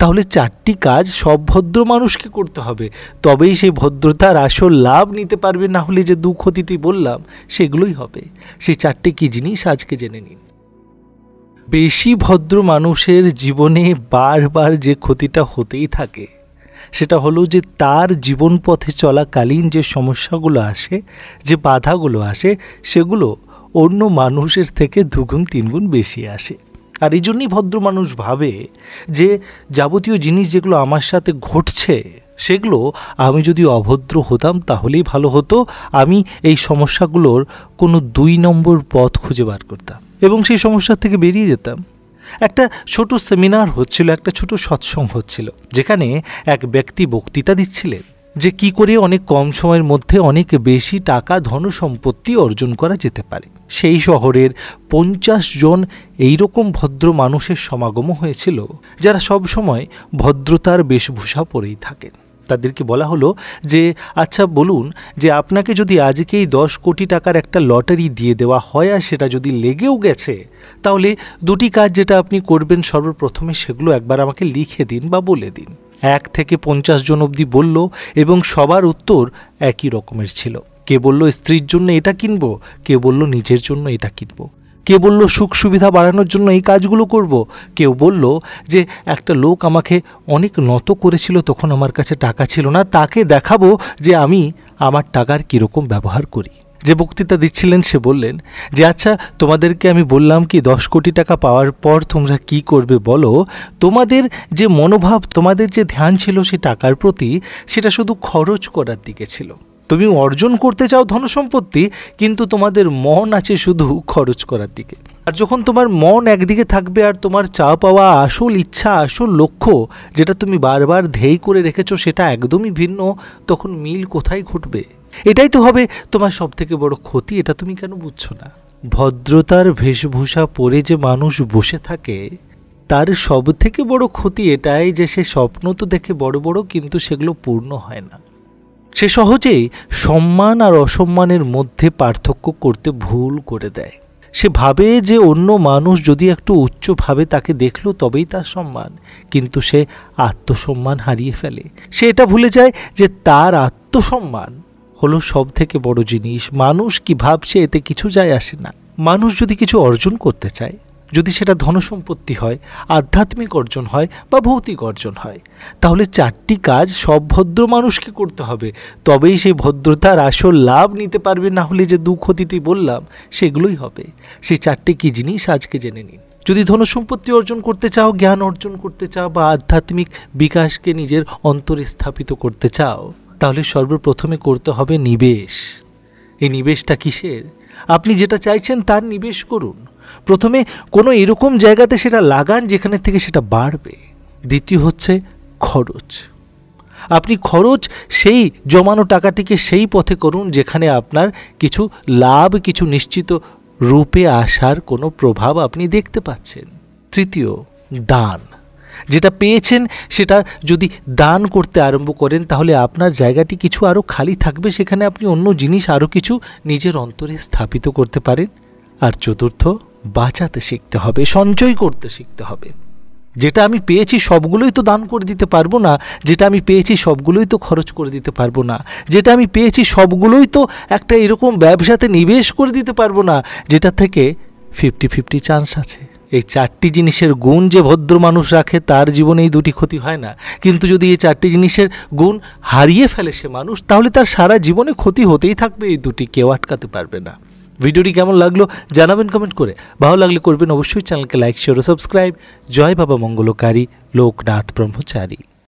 তাহলে চারটি কাজ সব ভদ্র মানুষকে করতে হবে তবেই সেই ভদ্রতার আসল লাভ নিতে পারবে না হলে যে দুঃখতি বললাম সেগুলোই হবে সেই চারটি কী জিনিস আজকে জেনে নিন বেশি ভদ্র মানুষের জীবনে বারবার যে ক্ষতিটা হতেই থাকে সেটা হলো যে তার জীবন পথে চলাকালীন যে সমস্যাগুলো আসে যে বাধাগুলো আসে সেগুলো অন্য মানুষের থেকে দুগুণ তিনগুণ বেশি আসে আর এই জন্যই ভদ্র মানুষ ভাবে যে যাবতীয় জিনিস যেগুলো আমার সাথে ঘটছে সেগুলো আমি যদি অভদ্র হতাম তাহলেই ভালো হতো আমি এই সমস্যাগুলোর কোনো দুই নম্বর পথ খুঁজে বার করতাম এবং সেই সমস্যা থেকে বেরিয়ে যেতাম একটা ছোট সেমিনার হচ্ছিল একটা ছোট সৎসঙ্গ হচ্ছিল যেখানে এক ব্যক্তি বক্তৃতা দিচ্ছিলেন যে কি করে অনেক কম সময়ের মধ্যে অনেক বেশি টাকা ধনসম্পত্তি অর্জন করা যেতে পারে সেই শহরের পঞ্চাশ জন এইরকম ভদ্র মানুষের সমাগমও হয়েছিল যারা সবসময় ভদ্রতার বেশভূষা পরেই থাকেন তাদেরকে বলা হলো যে আচ্ছা বলুন যে আপনাকে যদি আজকেই দশ কোটি টাকার একটা লটারি দিয়ে দেওয়া হয় আর সেটা যদি লেগেও গেছে তাহলে দুটি কাজ যেটা আপনি করবেন সর্বপ্রথমে সেগুলো একবার আমাকে লিখে দিন বা বলে দিন এক থেকে পঞ্চাশ জন অবধি বলল এবং সবার উত্তর একই রকমের ছিল কে বলল স্ত্রীর জন্য এটা কিনব কে বলল নিজের জন্য এটা কিনব কে বলল সুখ সুবিধা বাড়ানোর জন্য এই কাজগুলো করব কেউ বলল যে একটা লোক আমাকে অনেক নত করেছিল তখন আমার কাছে টাকা ছিল না তাকে দেখাবো যে আমি আমার টাকার কীরকম ব্যবহার করি যে বক্তৃতা দিচ্ছিলেন সে বললেন যে আচ্ছা তোমাদেরকে আমি বললাম কি দশ কোটি টাকা পাওয়ার পর তোমরা কি করবে বলো তোমাদের যে মনোভাব তোমাদের যে ধ্যান ছিল সে টাকার প্রতি সেটা শুধু খরচ করার দিকে ছিল তুমি অর্জন করতে চাও ধনসম্পত্তি কিন্তু তোমাদের মন আছে শুধু খরচ করার দিকে আর যখন তোমার মন একদিকে থাকবে আর তোমার চা পাওয়া আসল ইচ্ছা আসল লক্ষ্য যেটা তুমি বারবার ধেই করে রেখেছো সেটা একদমই ভিন্ন তখন মিল কোথায় ঘটবে এটাই তো হবে তোমার সবথেকে বড় ক্ষতি এটা তুমি কেন বুঝছো না ভদ্রতার বেশভূষা পরে যে মানুষ বসে থাকে তার সব থেকে বড় ক্ষতি এটাই যে সে স্বপ্ন তো দেখে বড় বড় কিন্তু সেগুলো পূর্ণ হয় না সে সহজেই সম্মান আর অসম্মানের মধ্যে পার্থক্য করতে ভুল করে দেয় সে ভাবে যে অন্য মানুষ যদি একটু উচ্চভাবে তাকে দেখলো তবেই তার সম্মান কিন্তু সে আত্মসম্মান হারিয়ে ফেলে সে এটা ভুলে যায় যে তার আত্মসম্মান হলো সব থেকে বড় জিনিস মানুষ কি ভাবছে এতে কিছু যায় আসে না মানুষ যদি কিছু অর্জন করতে চায় যদি সেটা ধনসম্পত্তি হয় আধ্যাত্মিক অর্জন হয় বা ভৌতিক অর্জন হয় তাহলে চারটি কাজ সব ভদ্র মানুষকে করতে হবে তবেই সেই ভদ্রতার আসল লাভ নিতে পারবে না হলে যে দুঃখতিটি বললাম সেগুলোই হবে সেই চারটি কী জিনিস আজকে জেনে নিন যদি ধনসম্পত্তি অর্জন করতে চাও জ্ঞান অর্জন করতে চাও বা আধ্যাত্মিক বিকাশকে নিজের অন্তরে স্থাপিত করতে চাও তাহলে সর্বপ্রথমে করতে হবে নিবেশ এই নিবেশটা কিসের আপনি যেটা চাইছেন তার নিবেশ করুন প্রথমে কোনো এরকম জায়গাতে সেটা লাগান যেখানে থেকে সেটা বাড়বে দ্বিতীয় হচ্ছে খরচ আপনি খরচ সেই জমানো টাকাটিকে সেই পথে করুন যেখানে আপনার কিছু লাভ কিছু নিশ্চিত রূপে আসার কোনো প্রভাব আপনি দেখতে পাচ্ছেন তৃতীয় দান যেটা পেয়েছেন সেটা যদি দান করতে আরম্ভ করেন তাহলে আপনার জায়গাটি কিছু আরও খালি থাকবে সেখানে আপনি অন্য জিনিস আরও কিছু নিজের অন্তরে স্থাপিত করতে পারেন আর চতুর্থ বাঁচাতে শিখতে হবে সঞ্চয় করতে শিখতে হবে যেটা আমি পেয়েছি সবগুলোই তো দান করে দিতে পারবো না যেটা আমি পেয়েছি সবগুলোই তো খরচ করে দিতে পারবো না যেটা আমি পেয়েছি সবগুলোই তো একটা এরকম ব্যবসাতে নিবেশ করে দিতে পারবো না যেটা থেকে ফিফটি ফিফটি চান্স আছে এই চারটি জিনিসের গুণ যে ভদ্র মানুষ রাখে তার জীবনে এই দুটি ক্ষতি হয় না কিন্তু যদি এই চারটি জিনিসের গুণ হারিয়ে ফেলে সে মানুষ তাহলে তার সারা জীবনে ক্ষতি হতেই থাকবে এই দুটি কেউ আটকাতে পারবে না ভিডিওটি কেমন লাগলো জানাবেন কমেন্ট করে ভালো লাগলে করবেন অবশ্যই চ্যানেলকে লাইক শেয়ার ও সাবস্ক্রাইব জয় বাবা মঙ্গলকারী লোকনাথ ব্রহ্মচারী